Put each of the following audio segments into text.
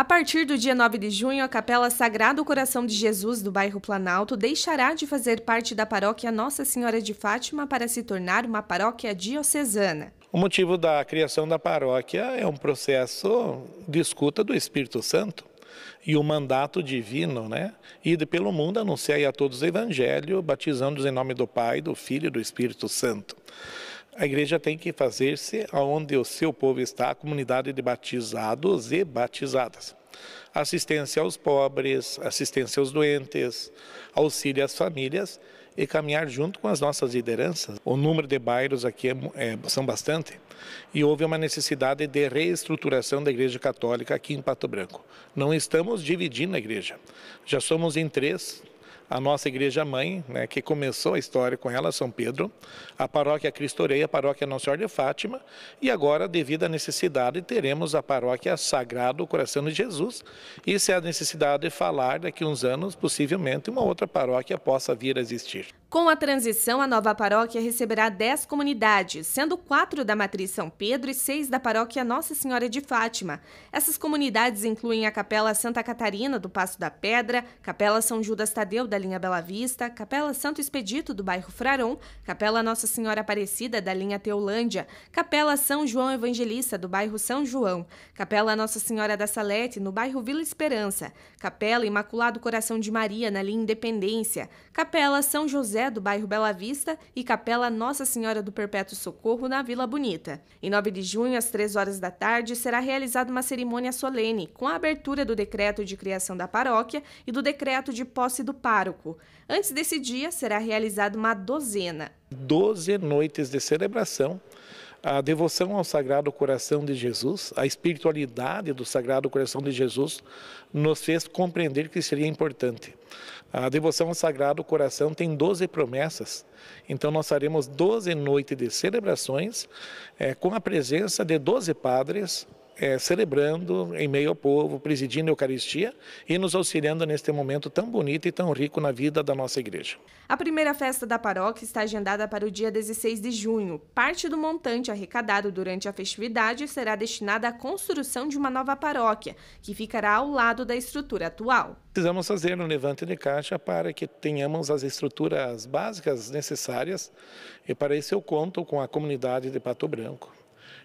A partir do dia 9 de junho, a Capela Sagrado Coração de Jesus do bairro Planalto deixará de fazer parte da paróquia Nossa Senhora de Fátima para se tornar uma paróquia diocesana. O motivo da criação da paróquia é um processo de escuta do Espírito Santo e o mandato divino, né? E pelo mundo anunciai a todos o evangelho, batizando-os em nome do Pai, do Filho e do Espírito Santo. A igreja tem que fazer-se onde o seu povo está, a comunidade de batizados e batizadas. Assistência aos pobres, assistência aos doentes, auxílio às famílias e caminhar junto com as nossas lideranças. O número de bairros aqui é, é, são bastante e houve uma necessidade de reestruturação da Igreja Católica aqui em Pato Branco. Não estamos dividindo a igreja, já somos em três a nossa igreja mãe, né, que começou a história com ela, São Pedro, a paróquia Cristo Rei, a paróquia Nossa Senhora de Fátima, e agora, devido à necessidade, teremos a paróquia Sagrado Coração de Jesus, e se há necessidade de falar daqui a uns anos, possivelmente uma outra paróquia possa vir a existir. Com a transição, a nova paróquia receberá 10 comunidades, sendo quatro da matriz São Pedro e seis da paróquia Nossa Senhora de Fátima. Essas comunidades incluem a Capela Santa Catarina do Passo da Pedra, Capela São Judas Tadeu da linha Bela Vista, Capela Santo Expedito do bairro Fraron, Capela Nossa Senhora Aparecida da linha Teolândia, Capela São João Evangelista do bairro São João, Capela Nossa Senhora da Salete no bairro Vila Esperança, Capela Imaculado Coração de Maria na linha Independência, Capela São José José, do bairro Bela Vista, e Capela Nossa Senhora do Perpétuo Socorro, na Vila Bonita. Em 9 de junho, às 3 horas da tarde, será realizada uma cerimônia solene, com a abertura do decreto de criação da paróquia e do decreto de posse do pároco. Antes desse dia, será realizada uma dozena. Doze noites de celebração a devoção ao Sagrado Coração de Jesus, a espiritualidade do Sagrado Coração de Jesus, nos fez compreender que seria importante. A devoção ao Sagrado Coração tem 12 promessas, então nós faremos 12 noites de celebrações é, com a presença de 12 padres, é, celebrando em meio ao povo, presidindo a Eucaristia e nos auxiliando neste momento tão bonito e tão rico na vida da nossa igreja. A primeira festa da paróquia está agendada para o dia 16 de junho. Parte do montante arrecadado durante a festividade será destinada à construção de uma nova paróquia, que ficará ao lado da estrutura atual. Precisamos fazer um levante de caixa para que tenhamos as estruturas básicas necessárias e para isso eu conto com a comunidade de Pato Branco.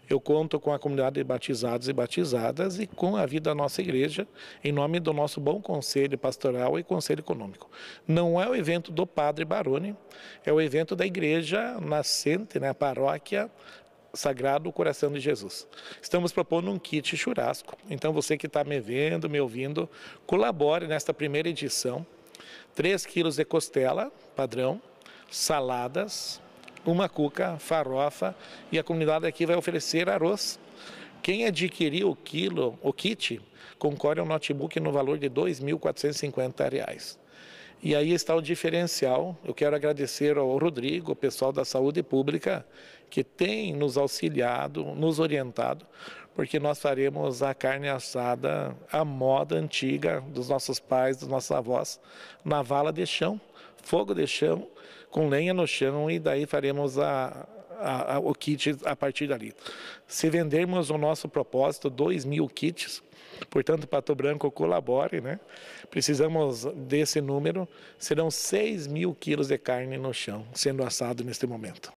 Eu conto com a comunidade de batizados e batizadas e com a vida da nossa igreja, em nome do nosso bom conselho pastoral e conselho econômico. Não é o evento do Padre Baroni, é o evento da igreja nascente, né, a paróquia Sagrado Coração de Jesus. Estamos propondo um kit churrasco. Então você que está me vendo, me ouvindo, colabore nesta primeira edição. 3 quilos de costela, padrão, saladas, uma cuca, farofa e a comunidade aqui vai oferecer arroz. Quem adquirir o quilo, o kit, concorre ao notebook no valor de R$ 2.450. E aí está o diferencial. Eu quero agradecer ao Rodrigo, o pessoal da saúde pública, que tem nos auxiliado, nos orientado, porque nós faremos a carne assada à moda antiga dos nossos pais, dos nossos avós, na vala de chão, fogo de chão, com lenha no chão, e daí faremos a, a, a, o kit a partir dali. Se vendermos o nosso propósito, 2 mil kits, portanto, Pato Branco colabore, né? precisamos desse número, serão 6 mil quilos de carne no chão sendo assado neste momento.